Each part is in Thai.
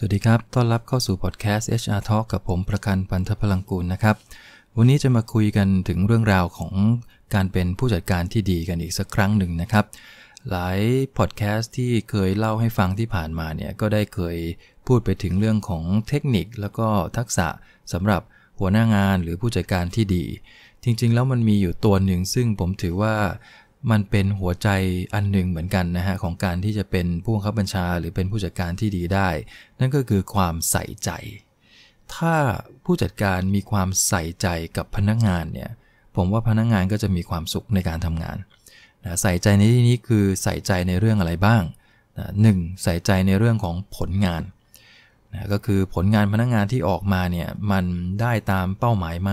สวัสดีครับ ต้อนรับเข้าสู่พอดแคสต์ HR Talk กับผมประกันพันธพลังกูลนะครับ วันนี้จะมาคุยกันถึงเรื่องราวของการเป็นผู้จัดการที่ดีกันอีกสักครั้งหนึ่งนะครับ หลายพอดแคสต์ที่เคยเล่าให้ฟังที่ผ่านมาเนี่ยก็ได้เคยพูดไปถึงเรื่องของเทคนิค แล้วก็ทักษะสำหรับหัวหน้างานหรือผู้จัดการที่ดี จริง ๆ แล้วมันมีอยู่ตัวหนึ่ง ซึ่งผมถือว่ามันเป็นหัวใจอันหนึ่งเหมือนกันนะฮะของการที่จะเป็นผู้บังคับบัญชาหรือเป็นผู้จัดการที่ดีได้ นั่นก็คือความใส่ใจ ถ้าผู้จัดการมีความใส่ใจกับพนักงานเนี่ยผมว่าพนักงานก็จะมีความสุขในการทำงานนะใส่ใจในที่นี้คือใส่ใจในเรื่องอะไรบ้างนะหนึ่งใส่ใจในเรื่องของผลงานนะก็คือผลงานพนักงานที่ออกมาเนี่ยมันได้ตามเป้าหมายไหม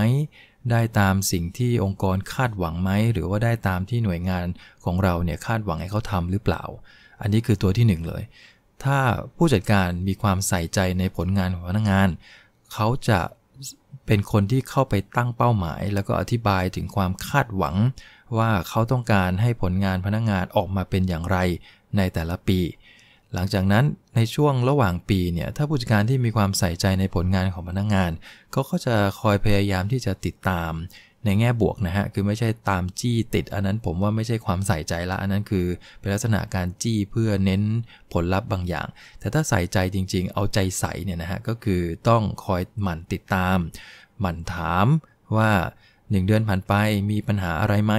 ได้ตามสิ่งที่องค์กรคาดหวังไหมหรือว่าได้ตามที่หน่วยงานของเราเนี่ยคาดหวังให้เขาทำหรือเปล่า อันนี้คือตัวที่1เลย ถ้าผู้จัดการมีความใส่ใจในผลงานของพนักงานเขาจะเป็นคนที่เข้าไปตั้งเป้าหมาย แล้วก็อธิบายถึงความคาดหวัง ว่าเขาต้องการให้ผลงานพนักงานออกมาเป็นอย่างไรในแต่ละปีหลังจากนั้นในช่วงระหว่างปีเนี่ยถ้าผู้จัดการที่มีความใส่ใจในผลงานของพนักงงานเขาก็จะคอยพยายามที่จะติดตามในแง่บวกนะฮะคือไม่ใช่ตามจี้ติด อันนั้นผมว่าไม่ใช่ความใส่ใจละอันนั้นคือเป็นลักษณะการจี้เพื่อเน้นผลลัพธ์บางอย่าง แต่ถ้าใส่ใจจริงๆ เอาใจใส่เนี่ยนะฮะก็คือต้องคอยหมั่นติดตาม หมั่นถามว่า 1 เดือนผ่านไปมีปัญหาอะไรไหม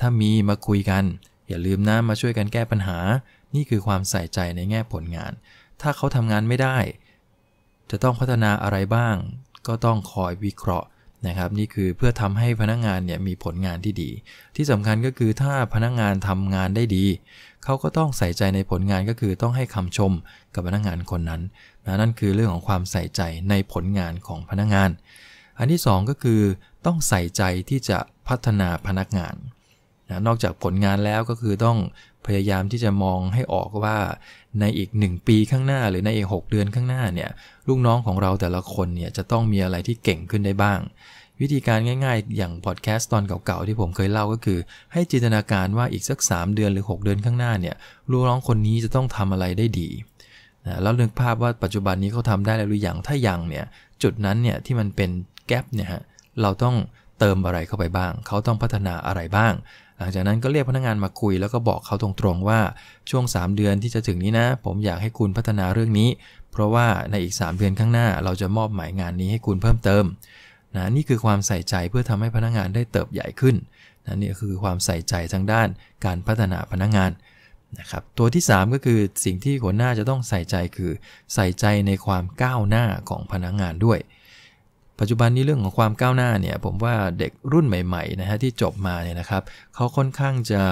ถ้ามีมาคุยกันอย่าลืมนะมาช่วยกันแก้ปัญหานี่คือความใส่ใจในแง่ผลงาน ถ้าเขาทำงานไม่ได้ จะต้องพัฒนาอะไรบ้าง ก็ต้องคอยวิเคราะห์นะครับ นี่คือเพื่อทำให้พนักงานเนี่ยมีผลงานที่ดี ที่สำคัญก็คือถ้าพนักงานทำงานได้ดี เขาก็ต้องใส่ใจในผลงานก็คือต้องให้คำชมกับพนักงานคนนั้นนะนั่นคือเรื่องของความใส่ใจในผลงานของพนักงาน อันที่ 2 ก็คือ ต้องใส่ใจที่จะพัฒนาพนักงานนะนอกจากผลงานแล้วก็คือต้องพยายามที่จะมองให้ออกว่าในอีก 1 ปีข้างหน้าหรือในอีก 6 เดือนข้างหน้าเนี่ยลูกน้องของเราแต่ละคนเนี่ย จะต้องมีอะไรที่เก่งขึ้นได้บ้าง วิธีการง่าย ๆ อย่างพอดแคสต์ตอนเก่าๆ ที่ผมเคยเล่าก็คือ ให้จินตนาการว่าอีกสัก 3 เดือนหรือ 6 เดือนข้างหน้าเนี่ยลูกน้องคนนี้จะต้องทำอะไรได้ดีนะแล้วนึกภาพว่าปัจจุบันนี้เขาทาได้แล้วหรือยังถ้ายังเนี่ยจุดนั้นเนี่ยที่มันเป็นแกลบเนี่ยฮะเราต้องเติมอะไรเข้าไปบ้างเขาต้องพัฒนาอะไรบ้างหลังจากนั้นก็เรียกพนักงงานมาคุยแล้วก็บอกเขาตรงๆว่าช่วง 3 เดือนที่จะถึงนี้นะผมอยากให้คุณพัฒนาเรื่องนี้ เพราะว่าในอีก 3 เดือนข้างหน้าเราจะมอบหมายงานนี้ให้คุณเพิ่มเติมนะนี่คือความใส่ใจเพื่อทำให้พนักงงานได้เติบใหญ่ขึ้นนะนี่คือความใส่ใจทางด้านการพัฒนาพนักงงานนะครับตัวที่ 3 ก็คือสิ่งที่หัวหน้าจะต้องใส่ใจคือ ใส่ใจในความก้าวหน้าของพนักงงานด้วยปัจจุบันนี้เรื่องของความก้าวหน้าเนี่ย ผมว่าเด็กรุ่นใหม่ๆนะฮะที่จบมาเนี่ยนะครับ เขาค่อนข้างจะ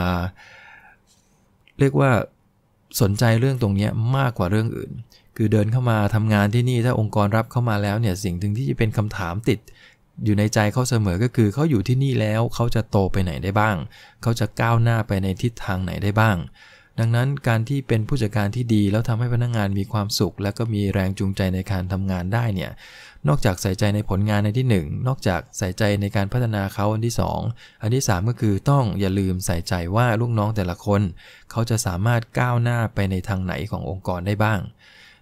เรียกว่าสนใจเรื่องตรงนี้มากกว่าเรื่องอื่น คือเดินเข้ามาทำงานที่นี่ ถ้าองค์กรรับเข้ามาแล้วเนี่ยสิ่งถึงที่จะเป็นคำถามติดอยู่ในใจเขาเสมอก็คือเขาอยู่ที่นี่แล้วเขาจะโตไปไหนได้บ้าง เขาจะก้าวหน้าไปในทิศทางไหนได้บ้างดังนั้นการที่เป็นผู้จัดการที่ดีแล้วทำให้พนักงงานมีความสุข แล้วก็มีแรงจูงใจในการทำงานได้เนี่ยนอกจากใส่ใจในผลงานในที่1นนอกจากใส่ใจในการพัฒนาเขาอันที่ 2 อันที่ 3 ก็คือต้องอย่าลืมใส่ใจว่าลูกน้องแต่ละคน เขาจะสามารถก้าวหน้าไปในทางไหนขององค์กรได้บ้าง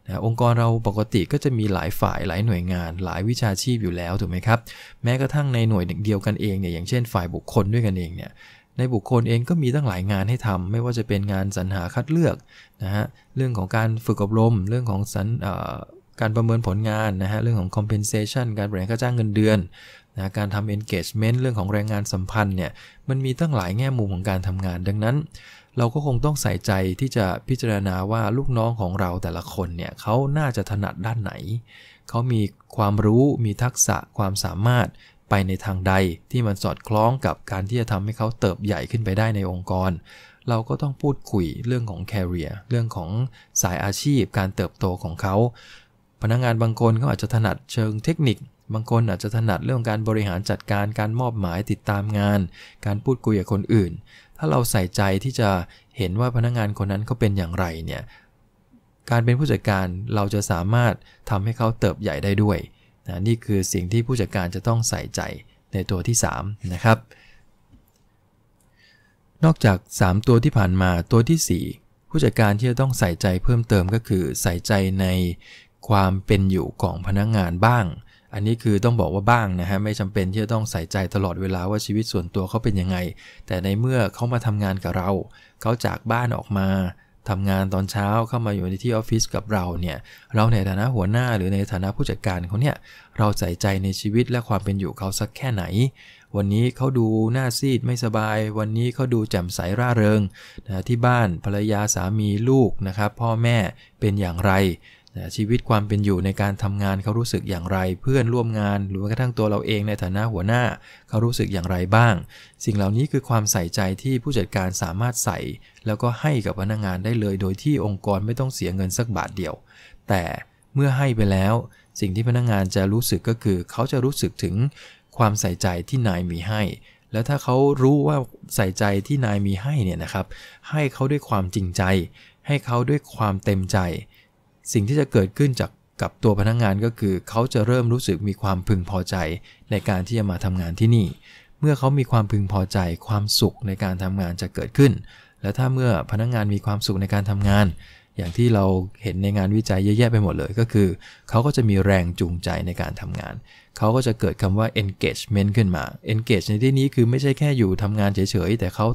นะองค์กรเราปกติก็จะมีหลายฝ่ายหลายหน่วยงาน หลายวิชาชีพอยู่แล้วถูกไหมครับแม้กระทั่งในหน่วยเดียวกันเองเนี่ยอย่างเช่น ฝ่ายบุคคลด้วยกันเองเนี่ยในบุคคลเองก็มีตั้งหลายงานให้ทำ ไม่ว่าจะเป็นงานสรรหาคัดเลือกนะฮะเรื่องของการฝึกอบรม เรื่องของสรรการประเมินผลงานนะฮะเรื่องของ compensation การบ่งค่าจ้างเงินเดือนนะการทำ engagement เรื่องของแรงงานสัมพันธ์เนี่ยมันมีตั้งหลายแง่มุมของการทำงานดังนั้น เราก็คงต้องใส่ใจที่จะพิจารณาว่าลูกน้องของเราแต่ละคนเนี่ยเขาน่าจะถนัดด้านไหน เขามีความรู้มีทักษะความสามารถไปในทางใดที่มันสอดคล้องกับการที่จะทำให้เขาเติบใหญ่ขึ้นไปได้ในองค์กร เราก็ต้องพูดคุยเรื่องของแคริเอร์เรื่องของสายอาชีพ การเติบโตของเขา พนักงงานบางคนเขาอาจจะถนัดเชิงเทคนิค บางคนอาจจะถนัดเรื่องการบริหารจัดการการมอบหมายติดตามงาน การพูดคุยกับคนอื่น ถ้าเราใส่ใจที่จะเห็นว่าพนักงงานคนนั้นเขาเป็นอย่างไรเนี่ย การเป็นผู้จัดการเราจะสามารถทำให้เขาเติบใหญ่ได้ด้วยนะนี่คือสิ่งที่ผู้จัดการจะต้องใส่ใจในตัวที่3 นะครับ นอกจาก 3 ตัวที่ผ่านมาตัวที่ 4 ผู้จัดการที่จะต้องใส่ใจเพิ่มเติมก็คือใส่ใจในความเป็นอยู่ของพนักงงานบ้าง อันนี้คือต้องบอกว่าบ้างนะฮะไม่จำเป็นที่จะต้องใส่ใจตลอดเวลาว่าชีวิตส่วนตัวเขาเป็นยังไง แต่ในเมื่อเขามาทำงานกับเรา เขาจากบ้านออกมาทำงานตอนเช้าเข้ามาอยู่ในที่ออฟฟิศกับเราเนี่ยเราในฐานะหัวหน้าหรือในฐานะผู้จัดการเขาเนี่ยเราใส่ใจในชีวิตและความเป็นอยู่เขาสักแค่ไหน วันนี้เขาดูหน้าซีดไม่สบาย วันนี้เขาดูแจ่มใสร่าเริงนะที่บ้านภรรยาสามีลูกนะครับพ่อแม่เป็นอย่างไรชีวิตความเป็นอยู่ในการทำงานเขารู้สึกอย่างไรเพื่อนร่วมงานหรือแม้กระทั่งตัวเราเองในฐานะหัวหน้า เขารู้สึกอย่างไรบ้าง สิ่งเหล่านี้คือความใส่ใจที่ผู้จัดการสามารถใส่ แล้วก็ให้กับพนักงานได้เลย โดยที่องค์กรไม่ต้องเสียเงินสักบาทเดียว แต่เมื่อให้ไปแล้ว สิ่งที่พนักงานจะรู้สึกก็คือเขาจะรู้สึกถึงความใส่ใจที่นายมีให้ แล้วถ้าเขารู้ว่าใส่ใจที่นายมีให้เนี่ยนะครับ ให้เขาด้วยความจริงใจ ให้เขาด้วยความเต็มใจสิ่งที่จะเกิดขึ้นจากกับตัวพนักงงานก็คือ เขาจะเริ่มรู้สึกมีความพึงพอใจในการที่จะมาทำงานที่นี่ เมื่อเขามีความพึงพอใจ ความสุขในการทำงานจะเกิดขึ้น และถ้าเมื่อพนักงงานมีความสุขในการทำงานอย่างที่เราเห็นในงานวิจัยเยอะแยะไปหมดเลยก็คือ เขาก็จะมีแรงจูงใจในการทำงาน เขาก็จะเกิดคำว่า engagement ขึ้นมา engage ในที่นี้คือไม่ใช่แค่อยู่ทำงานเฉย ๆ แต่เขา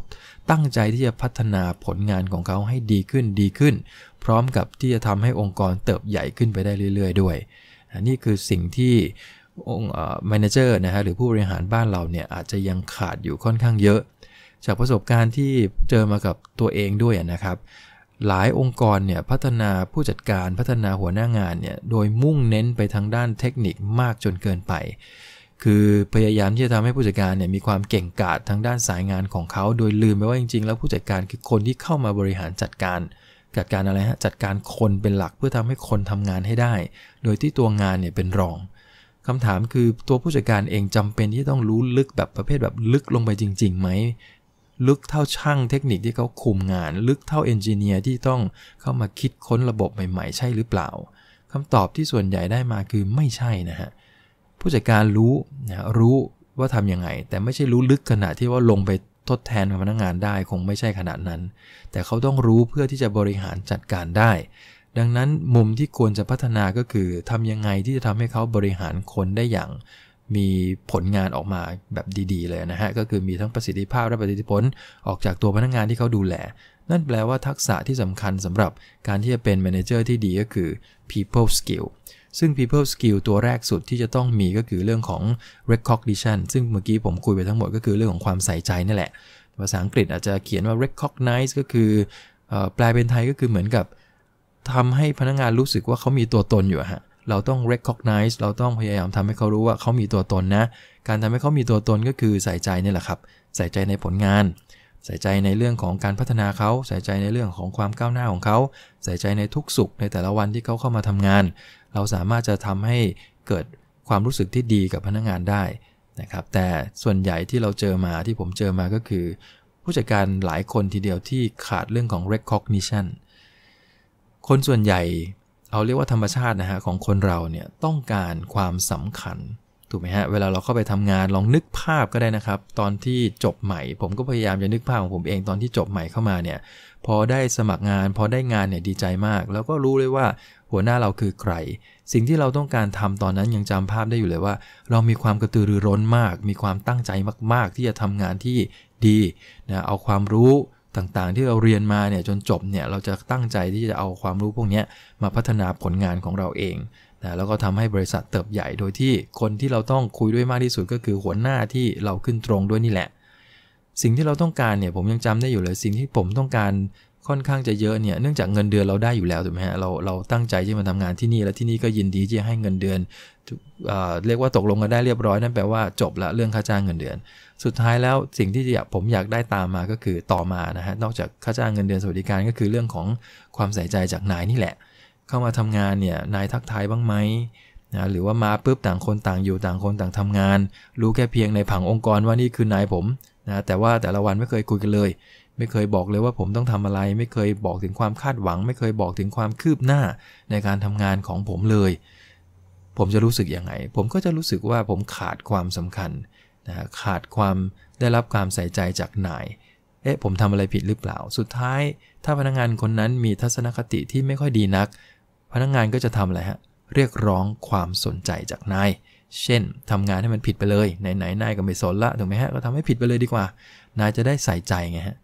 ตั้งใจที่จะพัฒนาผลงานของเขาให้ดีขึ้นดีขึ้น พร้อมกับที่จะทำให้องค์กรเติบใหญ่ขึ้นไปได้เรื่อย ๆ ด้วย นี่คือสิ่งที่องค์ manager นะฮะหรือผู้บริหารบ้านเราเนี่ยอาจจะยังขาดอยู่ค่อนข้างเยอะ จากประสบการณ์ที่เจอมากับตัวเองด้วยนะครับหลายองค์กรเนี่ยพัฒนาผู้จัดการพัฒนาหัวหน้างานเนี่ยโดยมุ่งเน้นไปทางด้านเทคนิคมากจนเกินไป คือพยายามที่จะทำให้ผู้จัดการเนี่ยมีความเก่งกาจทางด้านสายงานของเขา โดยลืมไปว่าจริง ๆ แล้วผู้จัดการคือคนที่เข้ามาบริหารจัดการ จัดการอะไรฮะจัดการคนเป็นหลักเพื่อทำให้คนทำงานให้ได้ โดยที่ตัวงานเนี่ยเป็นรอง คำถามคือตัวผู้จัดการเองจำเป็นที่ต้องรู้ลึกแบบประเภทแบบลึกลงไปจริงๆไหมลึกเท่าช่างเทคนิคที่เขาคุมงาน ลึกเท่าเอนจิเนียร์ที่ต้องเข้ามาคิดค้นระบบใหม่ ๆ ใช่หรือเปล่า คำตอบที่ส่วนใหญ่ได้มาคือไม่ใช่นะฮะผู้จัดการรู้นะรู้ว่าทํำยังไง แต่ไม่ใช่รู้ลึกขนาดที่ว่าลงไปทดแทนพนักงงานได้คงไม่ใช่ขนาดนั้น แต่เขาต้องรู้เพื่อที่จะบริหารจัดการได้ ดังนั้นมุมที่ควรจะพัฒนาก็คือทำยังไงที่จะทำให้เขาบริหารคนได้อย่างมีผลงานออกมาแบบดี ๆ เลยนะฮะ ก็คือมีทั้งประสิทธิภาพและประสิทธิผลออกจากตัวพนักงานที่เขาดูแลนั่นแปลว่าทักษะที่สำคัญสำหรับการที่จะเป็นแมเนเจอร์ที่ดีก็คือ people skill ซึ่ง people skill ตัวแรกสุดที่จะต้องมีก็คือเรื่องของ recognition ซึ่งเมื่อกี้ผมคุยไปทั้งหมดก็คือเรื่องของความใส่ใจนั่นแหละ ภาษาอังกฤษอาจจะเขียนว่า recognize ก็คือแปลเป็นไทยก็คือเหมือนกับทำให้พนักงานรู้สึกว่าเขามีตัวตนอยู่ฮะเราต้อง recognize เราต้องพยายามทำให้เขารู้ว่าเขามีตัวตนนะ การทำให้เขามีตัวตนก็คือใส่ใจนี่แหละครับใส่ใจในผลงานใส่ใจในเรื่องของการพัฒนาเขาใส่ใจในเรื่องของความก้าวหน้าของเขาใส่ใจในทุกสุขในแต่ละวันที่เขาเข้ามาทำงาน เราสามารถจะทำให้เกิดความรู้สึกที่ดีกับพนักงานได้นะครับ แต่ส่วนใหญ่ที่เราเจอมาที่ผมเจอมาก็คือ ผู้จัดการหลายคนทีเดียวที่ขาดเรื่องของ recognition คนส่วนใหญ่เอาเรียกว่าธรรมชาตินะฮะของคนเราเนี่ยต้องการความสำคัญ ถูกไหมฮะ เวลาเราเข้าไปทำงานลองนึกภาพก็ได้นะครับ ตอนที่จบใหม่ ผมก็พยายามจะนึกภาพของผมเองตอนที่จบใหม่เข้ามาเนี่ย พอได้สมัครงานพอได้งานเนี่ยดีใจมาก แล้วก็รู้เลยว่าหัวหน้าเราคือใคร สิ่งที่เราต้องการทำตอนนั้นยังจำภาพได้อยู่เลยว่า เรามีความกระตือรือร้นมาก มีความตั้งใจมากๆ ที่จะทำงานที่ดีนะเอาความรู้ต่างๆที่เราเรียนมาเนี่ยจนจบ เนี่ย เราจะตั้งใจที่จะเอาความรู้พวกนี้มาพัฒนาผลงานของเราเองนะแล้วก็ทำให้บริษัทเติบใหญ่โดยที่คนที่เราต้องคุยด้วยมากที่สุดก็คือหัวหน้าที่เราขึ้นตรงด้วยนี่แหละ สิ่งที่เราต้องการเนี่ย ผมยังจำได้อยู่เลยสิ่งที่ผมต้องการค่อนข้างจะเยอะ เนี่ยเนื่องจากเงินเดือนเราได้อยู่แล้วถูกไหมฮะเราเราตั้งใจที่มาทำงานที่นี่แล้วที่นี่ก็ยินดีที่จะให้เงินเดือนเรียกว่าตกลงกันได้เรียบร้อย นั่นแปลว่าจบละเรื่องค่าจ้างเงินเดือน สุดท้ายแล้วสิ่งที่ผมอยากได้ตามมาก็คือต่อมานะฮะนอกจากค่าจ้างเงินเดือนสวัสดิการ ก็คือเรื่องของความใส่ใจจากนายนี่แหละเข้ามาทำงานเนี่ยนายทักทายบ้างไหมนะหรือว่ามาปุ๊บต่างคนต่างอยู่ต่างคนต่างทำงานรู้แค่เพียงในผังองค์กรว่านี่คือนายผมนะแต่ว่าแต่ละวันไม่เคยคุยกันเลยไม่เคยบอกเลยว่าผมต้องทำอะไรไม่เคยบอกถึงความคาดหวัง ไม่เคยบอกถึงความคืบหน้าในการทำงานของผมเลย ผมจะรู้สึกยังไง ผมก็จะรู้สึกว่าผมขาดความสำคัญนะขาดความได้รับความใส่ใจจากนายเอ๊ะผมทำอะไรผิดหรือเปล่าสุดท้าย ถ้าพนักงานคนนั้นมีทัศนคติที่ไม่ค่อยดีนัก พนักงานก็จะทำอะไรฮะเรียกร้องความสนใจจากนาย เช่นทำงานให้มันผิดไปเลย ไหนๆนายก็ไม่สนละถูกไหมฮะก็ทำให้ผิดไปเลยดีกว่า นายจะได้ใส่ใจไงฮะ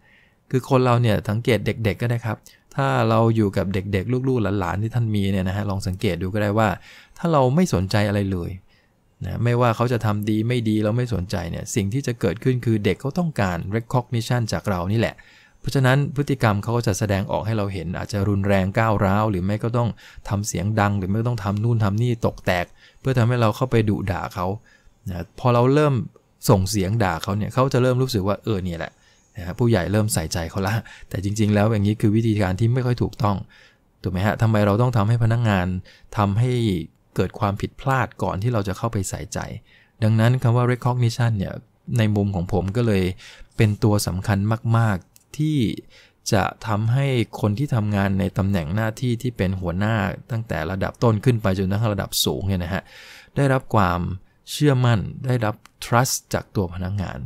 คือคนเราเนี่ยสังเกตเด็ก ๆ ก็ได้ครับ ถ้าเราอยู่กับเด็กๆ ลูก ๆหลานๆ ที่ท่านมีเนี่ยนะฮะลองสังเกตดูก็ได้ว่า ถ้าเราไม่สนใจอะไรเลยนะไม่ว่าเขาจะทำดีไม่ดีเราไม่สนใจเนี่ยสิ่งที่จะเกิดขึ้นคือเด็กเขาต้องการ recognition จากเรานี่แหละ เพราะฉะนั้นพฤติกรรมเขาก็จะแสดงออกให้เราเห็น อาจจะรุนแรงก้าวร้าวหรือไม่ก็ต้องทำเสียงดัง หรือไม่ต้องทำนู่นทำนี่ตกแตก เพื่อทำให้เราเข้าไปดุด่าเขานะพอเราเริ่มส่งเสียงด่าเขาเนี่ยเขาจะเริ่มรู้สึกว่าเออเนี่ยแหละนะฮะผู้ใหญ่เริ่มใส่ใจเขาละแต่จริงๆแล้วอย่างนี้คือวิธีการที่ไม่ค่อยถูกต้อง ถูกไหมฮะทำไมเราต้องทำให้พนักงงาน ทำให้เกิดความผิดพลาดก่อนที่เราจะเข้าไปใส่ใจ ดังนั้นคำว่า recognition เนี่ย ในมุมของผมก็เลย เป็นตัวสำคัญมากๆ ที่จะทำให้คนที่ทำงานในตำแหน่งหน้าที่ที่เป็นหัวหน้าตั้งแต่ระดับต้นขึ้นไปจนถึงระดับสูงเนี่ยนะฮะ ได้รับความเชื่อมั่น ได้รับ trust จากตัวพนักงงาน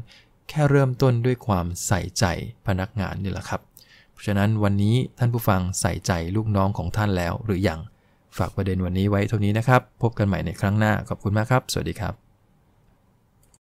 แค่เริ่มต้นด้วยความใส่ใจพนักงานนี่แหละครับ เพราะฉะนั้นวันนี้ท่านผู้ฟังใส่ใจลูกน้องของท่านแล้วหรืออยังฝากประเด็นวันนี้ไว้เท่านี้นะครับ พบกันใหม่ในครั้งหน้า ขอบคุณมากครับ สวัสดีครับ